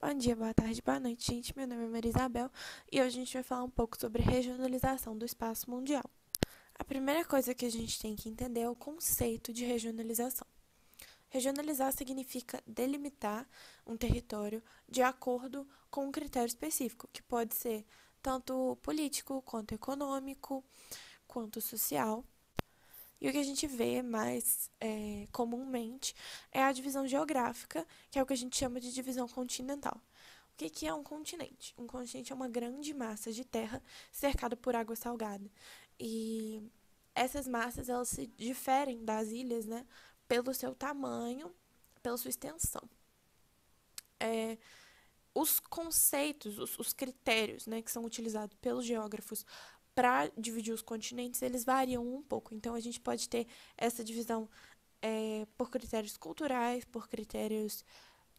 Bom dia, boa tarde, boa noite, gente. Meu nome é Maria Isabel e hoje a gente vai falar um pouco sobre regionalização do espaço mundial. A primeira coisa que a gente tem que entender é o conceito de regionalização. Regionalizar significa delimitar um território de acordo com um critério específico, que pode ser tanto político, quanto econômico, quanto social. E o que a gente vê mais é, comumente é a divisão geográfica, que é o que a gente chama de divisão continental. O que, que é um continente? Um continente é uma grande massa de terra cercada por água salgada. E essas massas elas se diferem das ilhas, né? Pelo seu tamanho, pela sua extensão. É, os conceitos, os, os, critérios né, que são utilizados pelos geógrafos para dividir os continentes, eles variam um pouco. Então, a gente pode ter essa divisão é, por critérios culturais, por critérios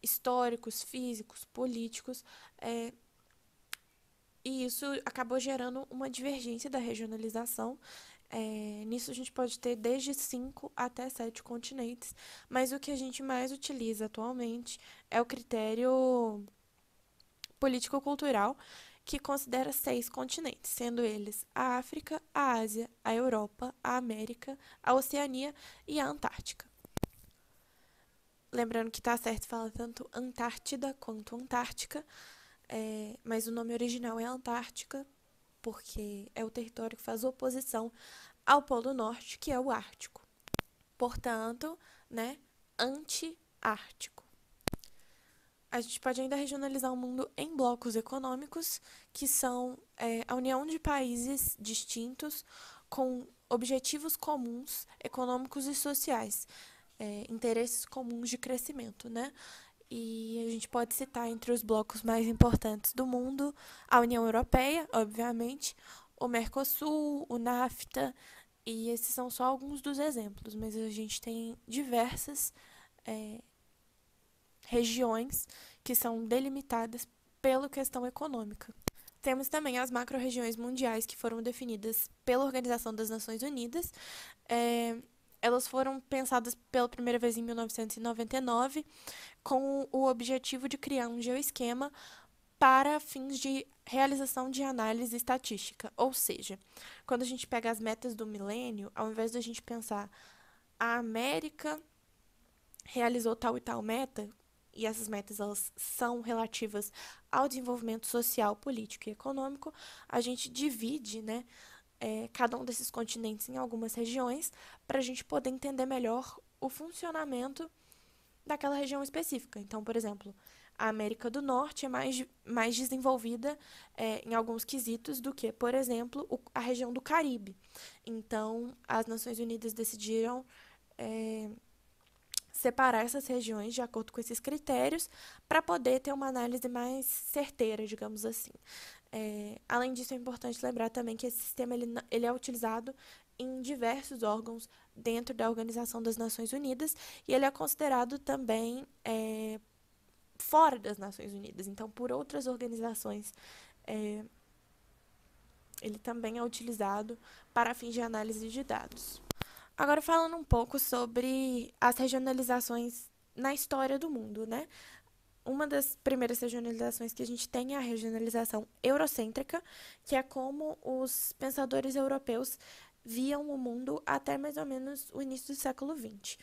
históricos, físicos, políticos. É, e isso acabou gerando uma divergência da regionalização. É, nisso a gente pode ter desde cinco até sete continentes, mas o que a gente mais utiliza atualmente é o critério político-cultural, que considera seis continentes, sendo eles a África, a Ásia, a Europa, a América, a Oceania e a Antártica. Lembrando que está certo falar tanto Antártida quanto Antártica, é, mas o nome original é Antártica, porque é o território que faz oposição ao Polo Norte, que é o Ártico. Portanto, né, Antártico a gente pode ainda regionalizar o mundo em blocos econômicos, que são é, a união de países distintos com objetivos comuns econômicos e sociais, é, interesses comuns de crescimento, né? E a gente pode citar entre os blocos mais importantes do mundo a União Europeia, obviamente, o Mercosul, o NAFTA, e esses são só alguns dos exemplos, mas a gente tem diversas. É, regiões que são delimitadas pela questão econômica. Temos também as macro-regiões mundiais que foram definidas pela Organização das Nações Unidas. É, elas foram pensadas pela primeira vez em 1999, com o objetivo de criar um geoesquema para fins de realização de análise estatística. Ou seja, quando a gente pega as metas do milênio, ao invés de a gente pensar a América realizou tal e tal meta, e essas metas elas são relativas ao desenvolvimento social, político e econômico, a gente divide né, é, cada um desses continentes em algumas regiões para a gente poder entender melhor o funcionamento daquela região específica. Então, por exemplo, a América do Norte é mais, mais desenvolvida é, em alguns quesitos do que, por exemplo, o, a região do Caribe. Então, as Nações Unidas decidiram. É, separar essas regiões de acordo com esses critérios para poder ter uma análise mais certeira, digamos assim. É, além disso, é importante lembrar também que esse sistema ele, ele é utilizado em diversos órgãos dentro da Organização das Nações Unidas e ele é considerado também é, fora das Nações Unidas, então por outras organizações. É, ele também é utilizado para fins de análise de dados. Agora falando um pouco sobre as regionalizações na história do mundo, né? Uma das primeiras regionalizações que a gente tem é a regionalização eurocêntrica, que é como os pensadores europeus viam o mundo até mais ou menos o início do século XX.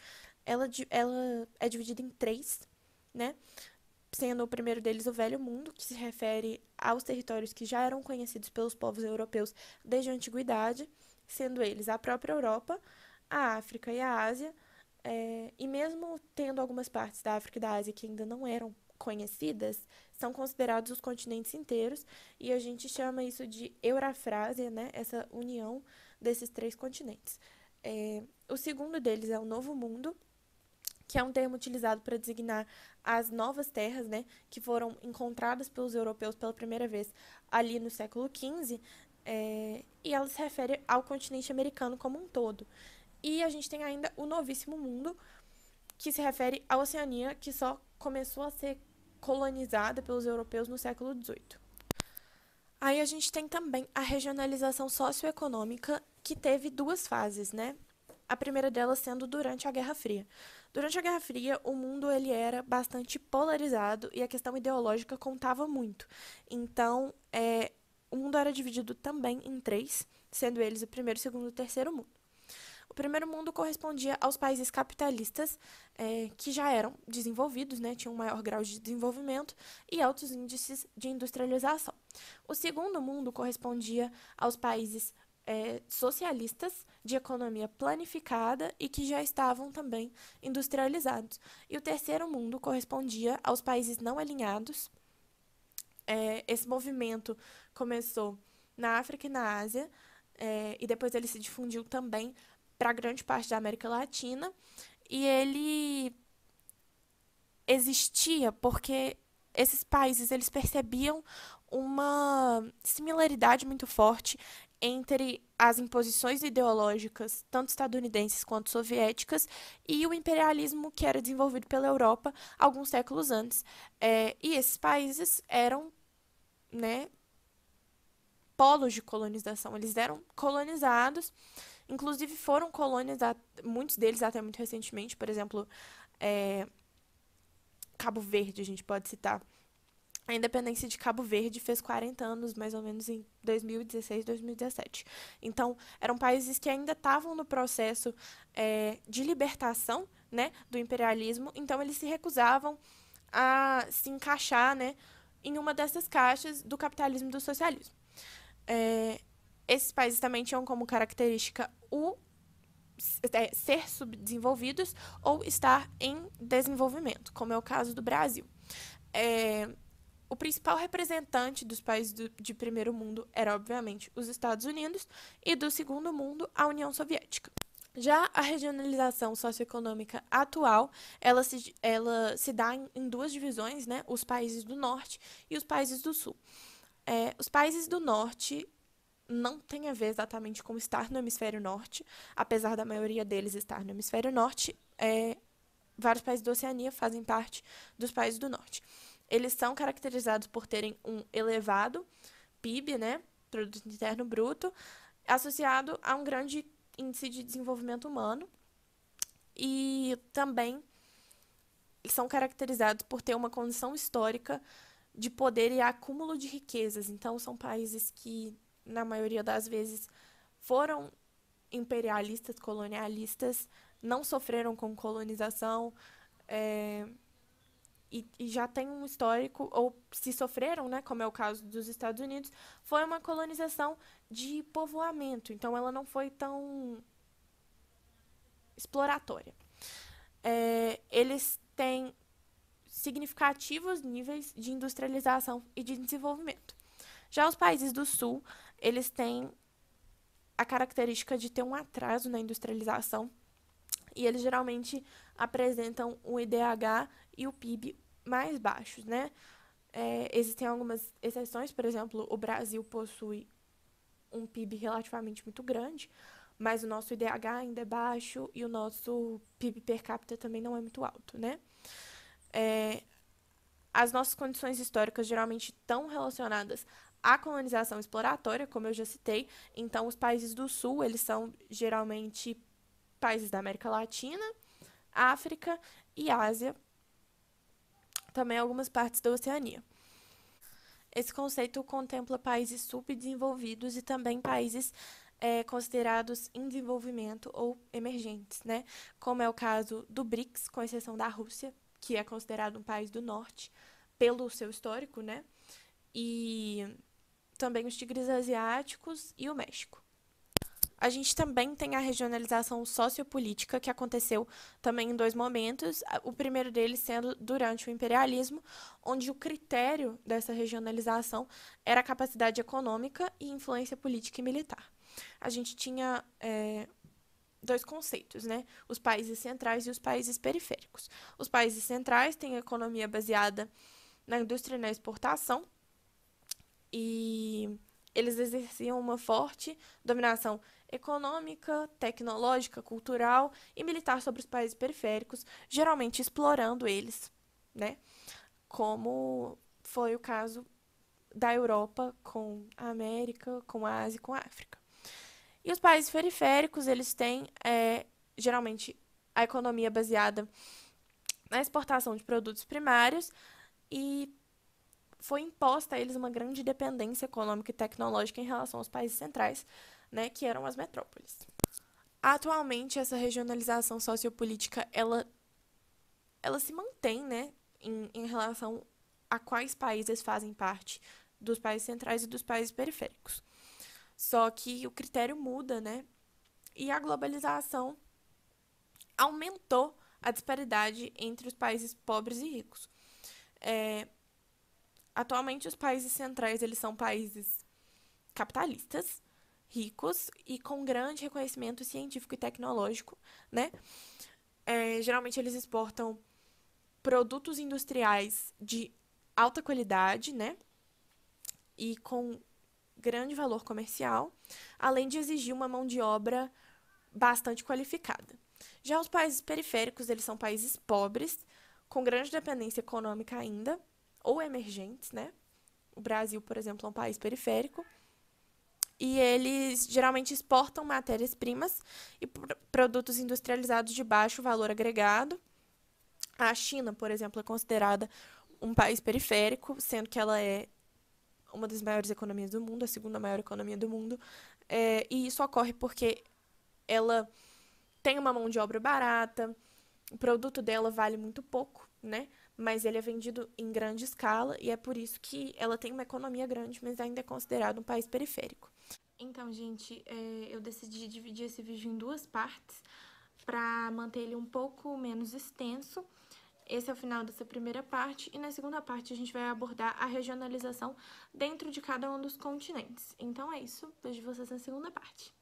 Ela, ela é dividida em três, né? Sendo o primeiro deles o Velho Mundo, que se refere aos territórios que já eram conhecidos pelos povos europeus desde a antiguidade, sendo eles a própria Europa, a África e a Ásia, é, e mesmo tendo algumas partes da África e da Ásia que ainda não eram conhecidas, são considerados os continentes inteiros, e a gente chama isso de Eurafrásia, né? essa união desses três continentes. É, o segundo deles é o Novo Mundo, que é um termo utilizado para designar as novas terras, né, que foram encontradas pelos europeus pela primeira vez ali no século XV, é, e ela se refere ao continente americano como um todo. E a gente tem ainda o Novíssimo Mundo, que se refere à Oceania, que só começou a ser colonizada pelos europeus no século XVIII. Aí a gente tem também a regionalização socioeconômica, que teve duas fases, né? A primeira delas sendo durante a Guerra Fria. Durante a Guerra Fria, o mundo ele era bastante polarizado e a questão ideológica contava muito. Então, é, o mundo era dividido também em três, sendo eles o primeiro, o segundo e o terceiro mundo. O primeiro mundo correspondia aos países capitalistas, é, que já eram desenvolvidos, né, tinham um maior grau de desenvolvimento e altos índices de industrialização. O segundo mundo correspondia aos países é, socialistas de economia planificada e que já estavam também industrializados. E o terceiro mundo correspondia aos países não alinhados. É, esse movimento começou na África e na Ásia, é, e depois ele se difundiu também para grande parte da América Latina, e ele existia porque esses países eles percebiam uma similaridade muito forte entre as imposições ideológicas, tanto estadunidenses quanto soviéticas, e o imperialismo que era desenvolvido pela Europa alguns séculos antes. É, e esses países eram né, polos de colonização, eles eram colonizados Inclusive, foram colônias, muitos deles até muito recentemente, por exemplo, é, Cabo Verde, a gente pode citar. A independência de Cabo Verde fez 40 anos, mais ou menos, em 2016, 2017. Então, eram países que ainda estavam no processo é, de libertação né, do imperialismo, então eles se recusavam a se encaixar né, em uma dessas caixas do capitalismo e do socialismo. É, esses países também tinham como característica o é, ser subdesenvolvidos ou estar em desenvolvimento, como é o caso do Brasil. É, o principal representante dos países do, de primeiro mundo era, obviamente, os Estados Unidos e do segundo mundo, a União Soviética. Já a regionalização socioeconômica atual, ela se, ela se dá em, em duas divisões, né? Os países do norte e os países do sul. É, os países do norte não tem a ver exatamente com estar no hemisfério norte, apesar da maioria deles estar no hemisfério norte, é, vários países da Oceania fazem parte dos países do norte. Eles são caracterizados por terem um elevado PIB, né, produto interno bruto, associado a um grande índice de desenvolvimento humano e também são caracterizados por ter uma condição histórica de poder e acúmulo de riquezas. Então, são países que na maioria das vezes, foram imperialistas, colonialistas, não sofreram com colonização é, e, e, já tem um histórico, ou se sofreram, né, como é o caso dos Estados Unidos, foi uma colonização de povoamento. Então, ela não foi tão exploratória. É, eles têm significativos níveis de industrialização e de desenvolvimento. Já os países do Sul eles têm a característica de ter um atraso na industrialização e eles geralmente apresentam o IDH e o PIB mais baixos, né? É, existem algumas exceções, por exemplo, o Brasil possui um PIB relativamente muito grande, mas o nosso IDH ainda é baixo e o nosso PIB per capita também não é muito alto, né? É, as nossas condições históricas geralmente estão relacionadas a colonização exploratória, como eu já citei. Então, os países do Sul, eles são geralmente países da América Latina, África e Ásia, também algumas partes da Oceania. Esse conceito contempla países subdesenvolvidos e também países é, considerados em desenvolvimento ou emergentes, né? Como é o caso do BRICS, com exceção da Rússia, que é considerado um país do norte pelo seu histórico, né? E também os tigres asiáticos e o México. A gente também tem a regionalização sociopolítica que aconteceu também em dois momentos, o primeiro deles sendo durante o imperialismo, onde o critério dessa regionalização era a capacidade econômica e influência política e militar. A gente tinha é, dois conceitos, né? Os países centrais e os países periféricos. Os países centrais têm economia baseada na indústria e na exportação, e eles exerciam uma forte dominação econômica, tecnológica, cultural e militar sobre os países periféricos, geralmente explorando eles, né? Como foi o caso da Europa com a América, com a Ásia, com a África. E os países periféricos, eles têm é, geralmente a economia baseada na exportação de produtos primários e foi imposta a eles uma grande dependência econômica e tecnológica em relação aos países centrais, né, que eram as metrópoles. Atualmente, essa regionalização sociopolítica, ela, ela se mantém, né, em, em relação a quais países fazem parte dos países centrais e dos países periféricos. Só que o critério muda, né? E a globalização aumentou a disparidade entre os países pobres e ricos. É, Atualmente, os países centrais eles são países capitalistas, ricos e com grande reconhecimento científico e tecnológico, né? É, geralmente eles exportam produtos industriais de alta qualidade, né? E com grande valor comercial, além de exigir uma mão de obra bastante qualificada. Já os países periféricos, eles são países pobres, com grande dependência econômica ainda, ou emergentes, né? O Brasil, por exemplo, é um país periférico. E eles geralmente exportam matérias-primas e pr produtos industrializados de baixo valor agregado. A China, por exemplo, é considerada um país periférico, sendo que ela é uma das maiores economias do mundo, a segunda maior economia do mundo. É, e isso ocorre porque ela tem uma mão de obra barata, o produto dela vale muito pouco, né? mas ele é vendido em grande escala e é por isso que ela tem uma economia grande, mas ainda é considerado um país periférico. Então, gente, é, eu decidi dividir esse vídeo em duas partes para manter ele um pouco menos extenso. Esse é o final dessa primeira parte e na segunda parte a gente vai abordar a regionalização dentro de cada um dos continentes. Então é isso, vejo vocês na segunda parte.